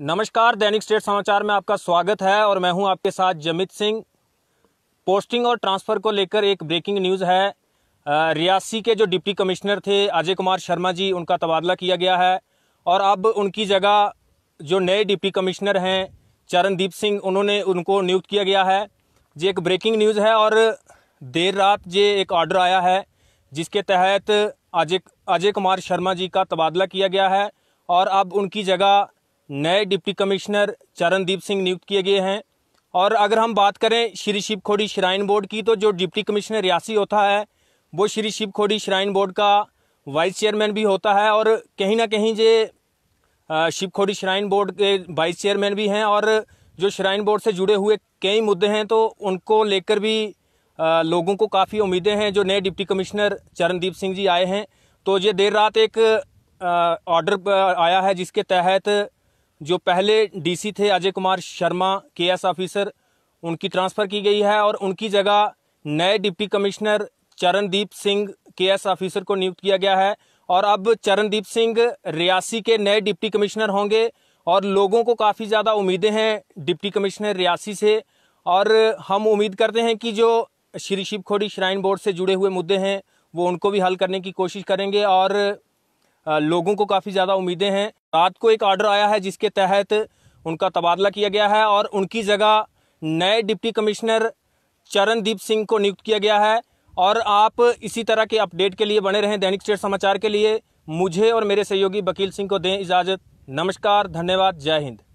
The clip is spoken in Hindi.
नमस्कार दैनिक स्टेट समाचार में आपका स्वागत है और मैं हूं आपके साथ जमित सिंह पोस्टिंग और ट्रांसफ़र को लेकर एक ब्रेकिंग न्यूज़ है रियासी के जो डिप्टी कमिश्नर थे अजय कुमार शर्मा जी उनका तबादला किया गया है और अब उनकी जगह जो नए डिप्टी कमिश्नर हैं चरणदीप सिंह उन्होंने उनको नियुक्त किया गया है ये एक ब्रेकिंग न्यूज़ है और देर रात ये एक ऑर्डर आया है जिसके तहत अजय अजय कुमार शर्मा जी का तबादला किया गया है और अब उनकी जगह नए डिप्टी कमिश्नर चरणदीप सिंह नियुक्त किए गए हैं और अगर हम बात करें श्री शिवखोड़ी श्राइन बोर्ड की तो जो डिप्टी कमिश्नर रियासी होता है वो श्री शिवखोड़ी श्राइन बोर्ड का वाइस चेयरमैन भी होता है और कहीं ना कहीं ये शिवखोड़ी श्राइन बोर्ड के वाइस चेयरमैन भी हैं और जो श्राइन बोर्ड से जुड़े हुए कई मुद्दे हैं तो उनको लेकर भी लोगों को काफ़ी उम्मीदें हैं जो नए डिप्टी कमिश्नर चरणदीप सिंह जी आए हैं तो ये देर रात एक ऑर्डर आया है जिसके तहत जो पहले डीसी थे अजय कुमार शर्मा के एस ऑफिसर उनकी ट्रांसफ़र की गई है और उनकी जगह नए डिप्टी कमिश्नर चरणदीप सिंह के एस ऑफिसर को नियुक्त किया गया है और अब चरणदीप सिंह रियासी के नए डिप्टी कमिश्नर होंगे और लोगों को काफ़ी ज़्यादा उम्मीदें हैं डिप्टी कमिश्नर रियासी से और हम उम्मीद करते हैं कि जो श्री शिवखोड़ी श्राइन बोर्ड से जुड़े हुए मुद्दे हैं वो उनको भी हल करने की कोशिश करेंगे और लोगों को काफ़ी ज़्यादा उम्मीदें हैं रात को एक ऑर्डर आया है जिसके तहत उनका तबादला किया गया है और उनकी जगह नए डिप्टी कमिश्नर चरणदीप सिंह को नियुक्त किया गया है और आप इसी तरह के अपडेट के लिए बने रहें दैनिक स्टेट समाचार के लिए मुझे और मेरे सहयोगी वकील सिंह को दें इजाज़त नमस्कार धन्यवाद जय हिंद